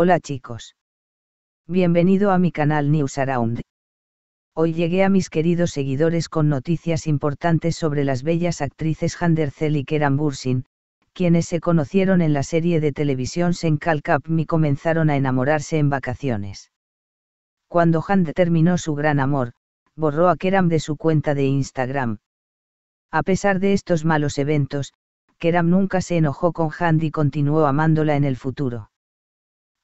Hola chicos. Bienvenido a mi canal News Around. Hoy llegué a mis queridos seguidores con noticias importantes sobre las bellas actrices Ercel y Keram Bursin, quienes se conocieron en la serie de televisión Senkal Cup y comenzaron a enamorarse en vacaciones. Cuando Hand terminó su gran amor, borró a Keram de su cuenta de Instagram. A pesar de estos malos eventos, Keram nunca se enojó con Hand y continuó amándola en el futuro.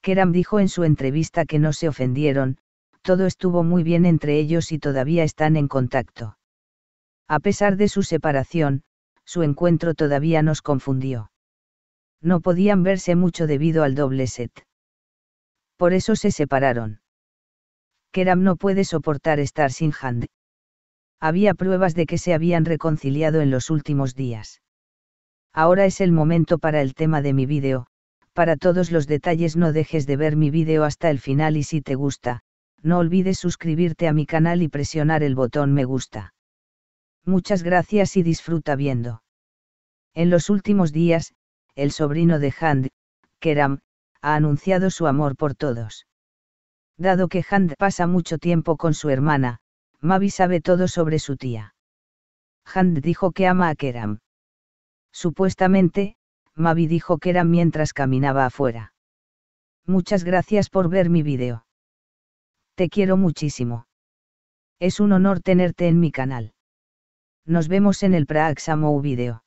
Keram dijo en su entrevista que no se ofendieron, todo estuvo muy bien entre ellos y todavía están en contacto. A pesar de su separación, su encuentro todavía nos confundió. No podían verse mucho debido al doble set. Por eso se separaron. Keram no puede soportar estar sin Hand. Había pruebas de que se habían reconciliado en los últimos días. Ahora es el momento para el tema de mi vídeo, para todos los detalles no dejes de ver mi vídeo hasta el final y si te gusta, no olvides suscribirte a mi canal y presionar el botón me gusta. Muchas gracias y disfruta viendo. En los últimos días, el sobrino de Hand, Keram, ha anunciado su amor por todos. Dado que Hand pasa mucho tiempo con su hermana, Mavi sabe todo sobre su tía. Hand dijo que ama a Keram. Supuestamente, Mavi dijo que era mientras caminaba afuera. Muchas gracias por ver mi vídeo. Te quiero muchísimo. Es un honor tenerte en mi canal. Nos vemos en el Praxamo Video.